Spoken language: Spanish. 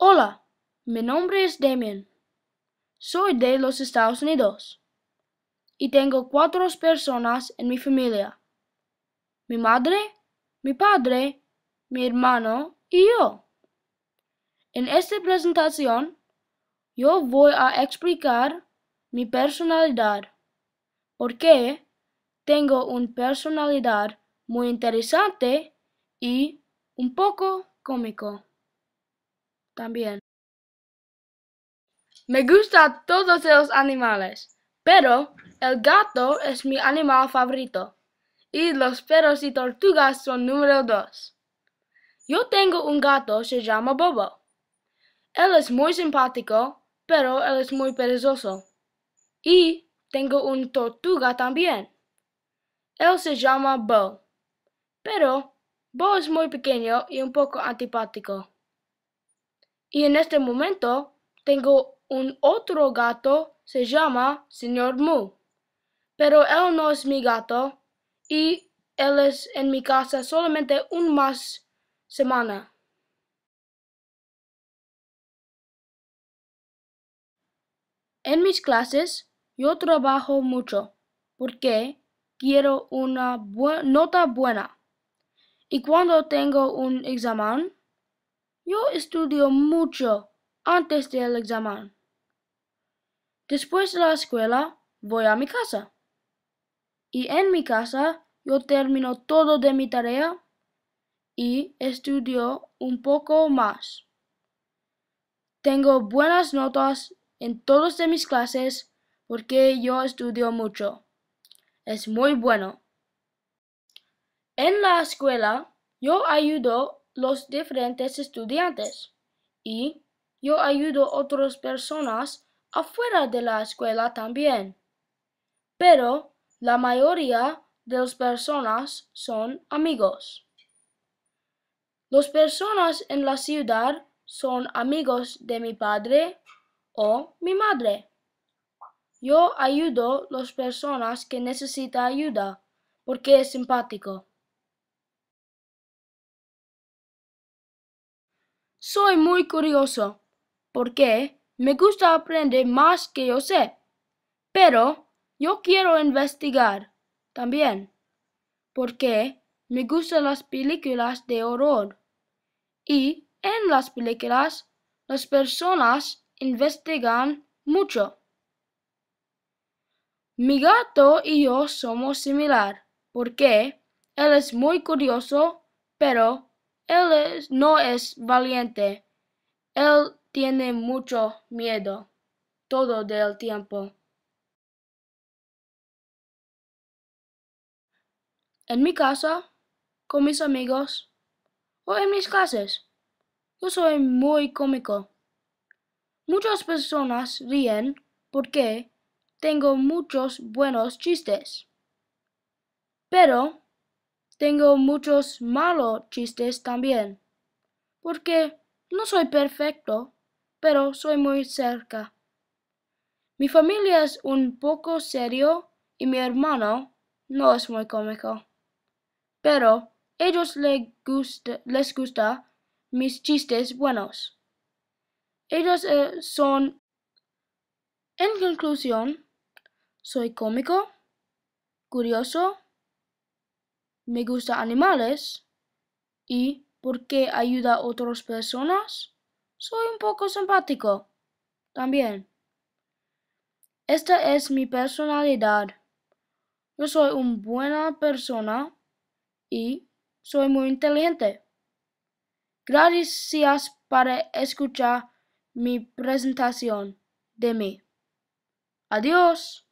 Hola, mi nombre es Damien. Soy de los Estados Unidos y tengo cuatro personas en mi familia. Mi madre, mi padre, mi hermano y yo. En esta presentación, yo voy a explicar mi personalidad, porque tengo una personalidad muy interesante y un poco cómico también. Me gustan todos los animales, pero el gato es mi animal favorito y los perros y tortugas son número dos. Yo tengo un gato, se llama Bobo. Él es muy simpático, pero él es muy perezoso. Y tengo un tortuga también. Él se llama Bo. Pero Bo es muy pequeño y un poco antipático. Y en este momento tengo un otro gato, se llama Señor Mu. Pero él no es mi gato y él es en mi casa solamente un más semana. En mis clases yo trabajo mucho porque quiero una nota buena. Y cuando tengo un examen, yo estudio mucho antes del examen. Después de la escuela voy a mi casa. Y en mi casa yo termino todo de mi tarea y estudio un poco más. Tengo buenas notas en todas de mis clases porque yo estudio mucho. Es muy bueno. En la escuela yo ayudo los diferentes estudiantes y yo ayudo a otras personas afuera de la escuela también. Pero la mayoría de las personas son amigos. Las personas en la ciudad son amigos de mi padre o mi madre. Yo ayudo a las personas que necesitan ayuda porque es simpático. Soy muy curioso, porque me gusta aprender más que yo sé, pero yo quiero investigar también, porque me gustan las películas de horror y en las películas las personas investigan mucho. Mi gato y yo somos similar, porque él es muy curioso, pero él no es valiente. Él tiene mucho miedo todo el tiempo. En mi casa, con mis amigos o en mis clases. Yo soy muy cómico. Muchas personas ríen porque tengo muchos buenos chistes. Pero tengo muchos malos chistes también, porque no soy perfecto, pero soy muy cerca. Mi familia es un poco serio y mi hermano no es muy cómico, pero ellos les gusta, mis chistes buenos. Ellos eh, son... En conclusión, soy cómico, curioso, me gusta animales y porque ayuda a otras personas, soy un poco simpático también. Esta es mi personalidad. Yo soy una buena persona y soy muy inteligente. Gracias por escuchar mi presentación de mí. Adiós.